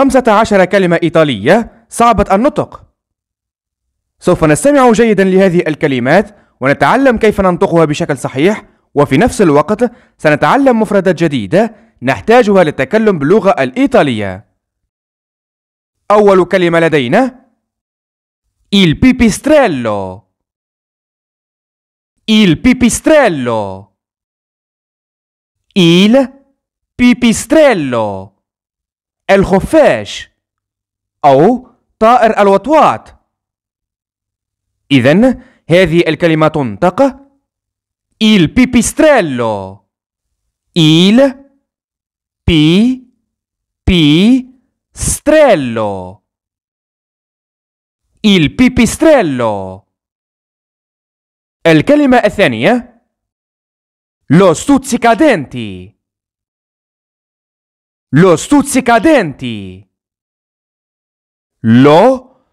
خمسة عشر كلمة إيطالية صعبة النطق سوف نستمع جيدا لهذه الكلمات ونتعلم كيف ننطقها بشكل صحيح وفي نفس الوقت سنتعلم مفردات جديدة نحتاجها للتكلم باللغة الإيطالية أول كلمة لدينا Il pipistrello Il pipistrello Il pipistrello الخفاش أو طائر الوطواط إذا هذه الكلمة تنطق il pipistrello il بي بي ستريلو il pipistrello الكلمة الثانية lo stuzzicadenti Lo stuzzicadenti. Lo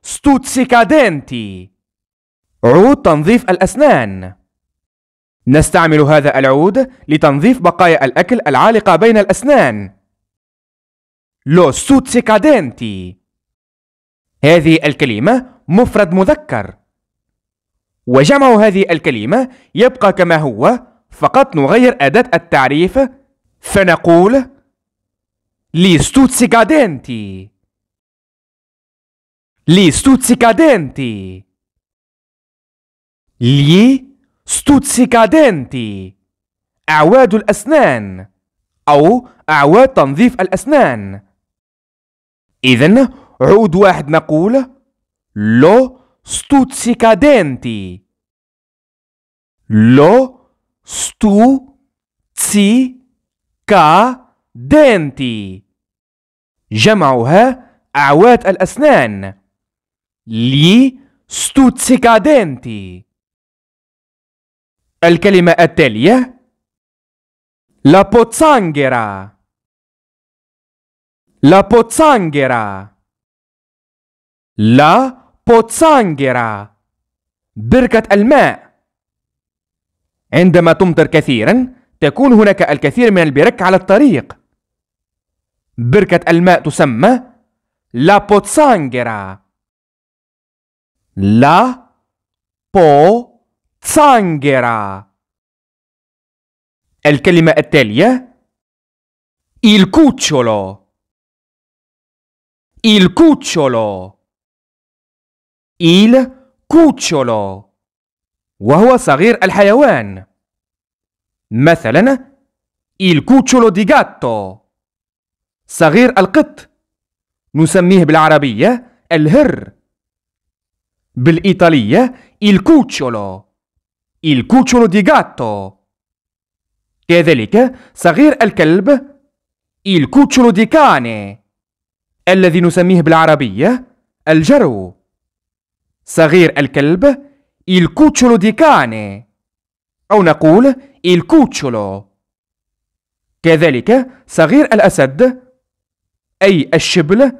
stuzzicadenti. عود تنظيف الأسنان. نستعمل هذا العود لتنظيف بقايا الأكل العالقة بين الأسنان. Lo stuzzicadenti. هذه الكلمة مفرد مذكر. وجمع هذه الكلمة يبقى كما هو فقط نغير أداة التعريف فنقول Li stuzzicadenti. Li stuzzicadenti. Li stuzzicadenti. أعواد الأسنان أو أعواد تنظيف الأسنان إذا عود واحد نقول لو ستوتسيكادنتي لو ستو تسي كا دينتي جمعها أعوات الأسنان لي دينتي الكلمة التالية لا بوتسانجرا لا بوتسانجرا لا بوتسانجرا بركة الماء عندما تمطر كثيرا تكون هناك الكثير من البرك على الطريق بركة الماء تسمى لا بوتسانجرا لا بو تسانجرا الكلمة التالية الكوتشولو الكوتشولو الكوتشولو وهو صغير الحيوان مثلا الكوتشولو دي جاتو صغير القط نسميه بالعربية الهر بالإيطالية الكوتشولو الكوتشولو دي جاتو كذلك صغير الكلب الكوتشولو دي كاني الذي نسميه بالعربية الجرو صغير الكلب الكوتشولو دي كاني أو نقول الكوتشولو كذلك صغير الأسد أي الشبل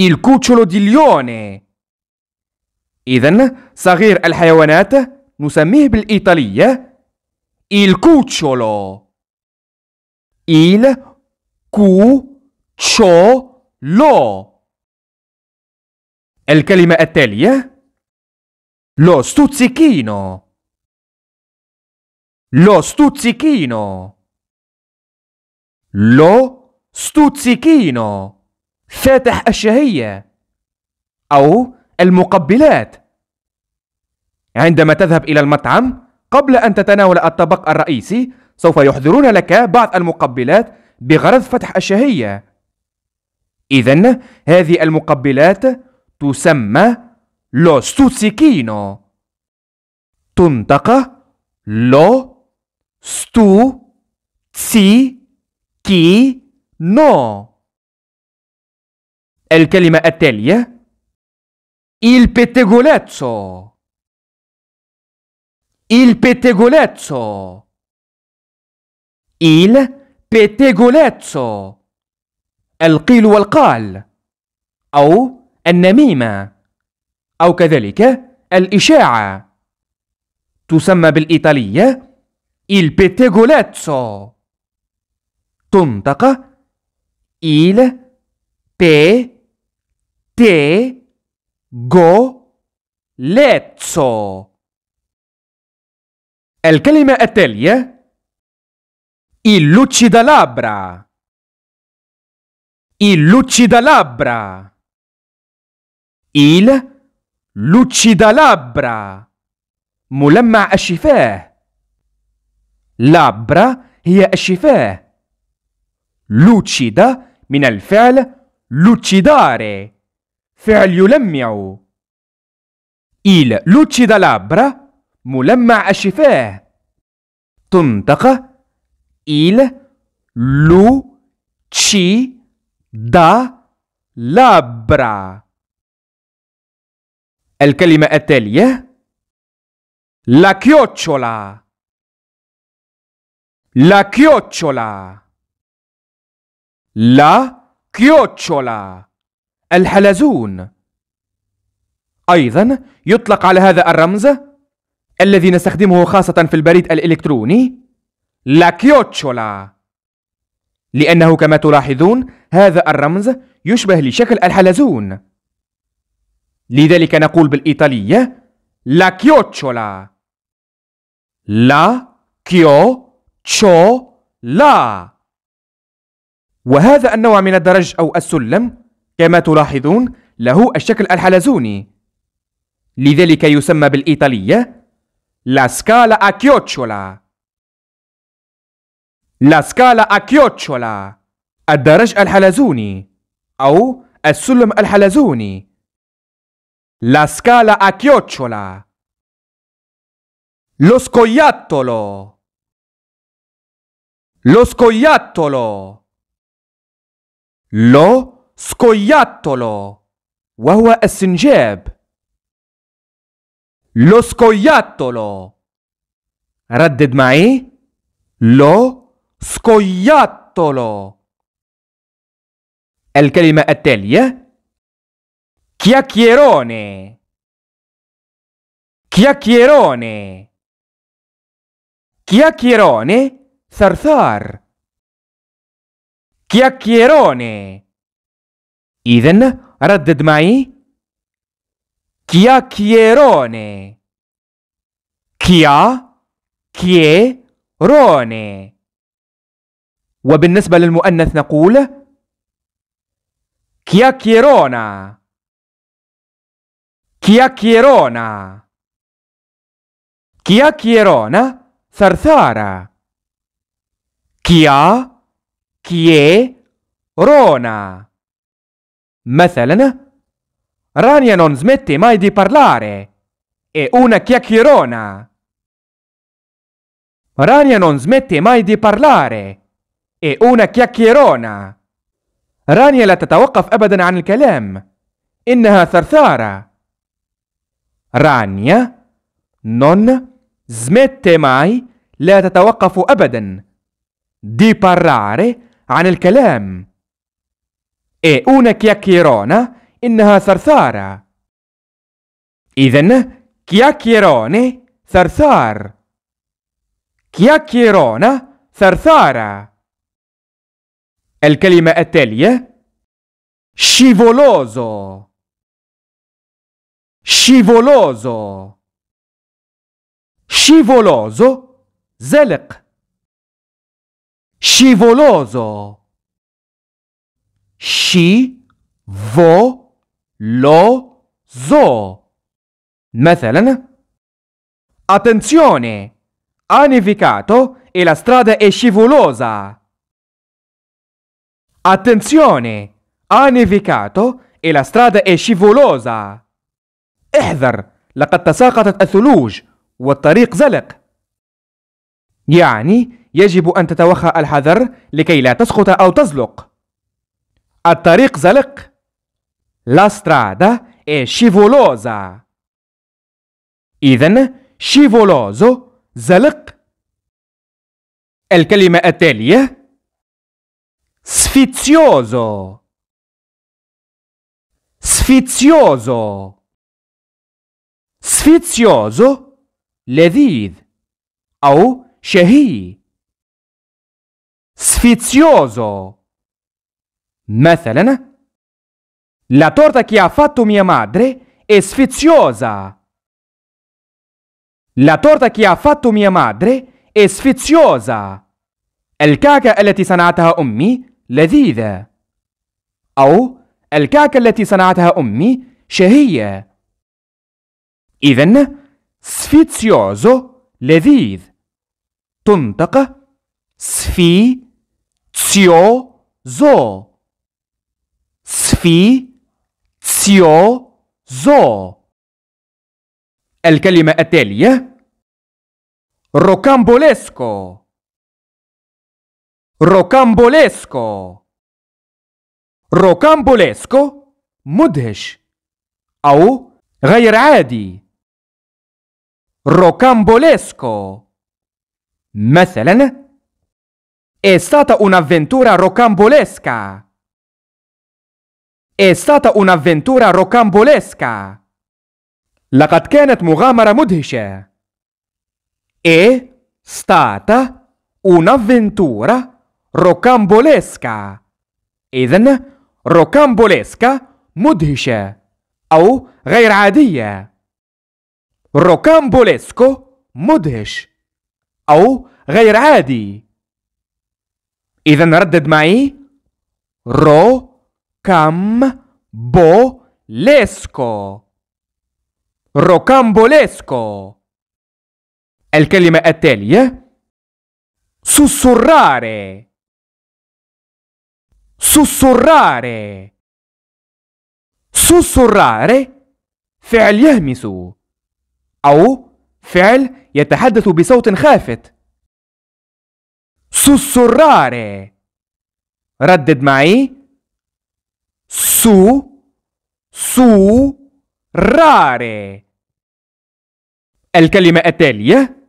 il cucciolo di lione إذا صغير الحيوانات نسميه بالإيطالية il cucciolo il cucciolo الكلمة التالية lo stuzzichino lo stuzzichino lo ستوتسيكينو فاتح الشهية أو المقبلات عندما تذهب إلى المطعم قبل أن تتناول الطبق الرئيسي سوف يحضرون لك بعض المقبلات بغرض فتح الشهية إذا هذه المقبلات تسمى لو ستوتسيكينو تنطق لو ستو تسي كي نو الكلمة التالية Il pettegolezzo. Il pettegolezzo. Il pettegolezzo. القيل والقال أو النميمة أو كذلك الإشاعة تسمى بالإيطالية il pettegolezzo تنطق il, pe, te, go, lezzo. الكلمة التالية eh? Il luccidalabra. Il luccidalabra. Il luccidalabra. ملمع الشفاه. لابرا هي الشفاه. لوتشيدا من الفعل لوتشيداري فعل يلمع إيل لوتشي دالابرا ملمع الشفاه تنطق إيل لو تشي دا لابرا الكلمة التالية لا كيوتشولا لا كيوتشولا لا كيوتشولا الحلزون أيضا يطلق على هذا الرمز الذي نستخدمه خاصة في البريد الإلكتروني لا كيوتشولا لأنه كما تلاحظون هذا الرمز يشبه لشكل الحلزون لذلك نقول بالإيطالية لا كيوتشولا لا كيو تشو لا وهذا النوع من الدرج أو السلم كما تلاحظون له الشكل الحلزوني لذلك يسمى بالإيطالية لا سكالا أكيوتشولا لا سكالا أكيوتشولا الدرج الحلزوني أو السلم الحلزوني لا سكالا أكيوتشولا لو سكوياتولو لو سكوياتولو لو سكوياتولو وهو السنجاب لو سكوياتولو ردد معي لو سكوياتولو الكلمة التالية كياكيروني كياكيروني كياكيروني ثرثار كياكيروني إذن ردد معي كياكيروني كيا كي روني وبالنسبة للمؤنث نقول كياكيرونا كياكيرونا كياكيرونا ثرثارة كيا Chie-rona. مثلا Rania non smette mai di parlare. È una chiacchierona. Rania non smette mai di parlare. È una chiacchierona. رانيا لا تتوقف أبدا عن الكلام. إنها ثرثارة. رانيا non smette mai لا تتوقف أبدا. Di parlare عن الكلام ائونك يا كيرونا انها ثرثاره اذن كيا كيروني ثرثار كيا كيرونا ثرثاره الكلمه التاليه شيفولوزو شيفولوزو شيفولوزو زلق Scivoloso. Sci vo lo zo. مثلا Attenzione! Ha nevicato e la strada è scivolosa. Attenzione! Ha nevicato e la strada è scivolosa. احذر! لقد تساقطت الثلوج والطريق زلق. يعني يجب أن تتوخى الحذر لكي لا تسقط أو تزلق. الطريق زلق. لا سترادا اي شيفولوزا إذا شيفولوزو زلق. الكلمة التالية سفيتسيوزو سفيتسيوزو سفيتسيوزو لذيذ أو شهي sfizioso. مثلا La torta che ha fatto mia madre è sfiziosa. La torta che ha fatto mia madre è sfiziosa. الكعكة التي صنعتها أمي لذيذة. أو الكعكة التي صنعتها أمي شهية. إذن سفيتسيوزو لذيذ تنطق سفي цьо, зо. صفي tsio زو الكلمة التالية روكامبوليسكو روكامبوليسكو روكامبوليسكو مدهش أو غير عادي روكامبوليسكو مثلاً È stata un'avventura rocambolesca. È stata un'avventura rocambolesca. لقد كانت مغامرة مدهشة. È stata un'avventura rocambolesca. إذن rocambolesca مدهشة أو غير عادية. rocambolesco مدهش أو غير عادي. إذا ردد معي رو كام بو ليسكو ليسكو الكلمة التالية سسراري سسراري سسراري فعل يهمس أو فعل يتحدث بصوت خافت sussurrare ردد معي su su rare الكلمة التالية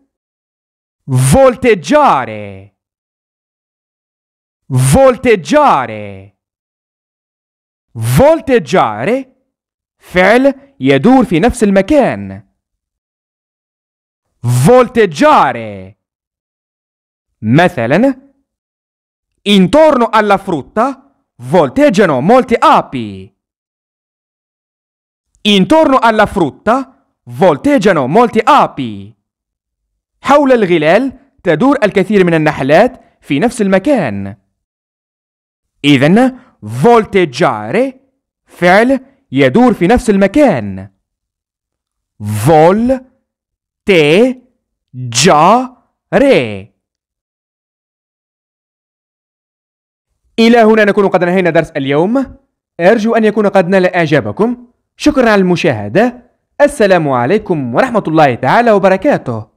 volteggiare volteggiare volteggiare فعل يدور في نفس المكان volteggiare مثلا intorno alla frutta volteggiano molte api. Intorno alla frutta volteggiano molte api. حول الغلال تدور الكثير من النحلات في نفس المكان. إذا volteggiare فعل يدور في نفس المكان. vol te ja re إلى هنا نكون قد انهينا درس اليوم أرجو أن يكون قد نال إعجابكم شكرا على المشاهدة السلام عليكم ورحمة الله تعالى وبركاته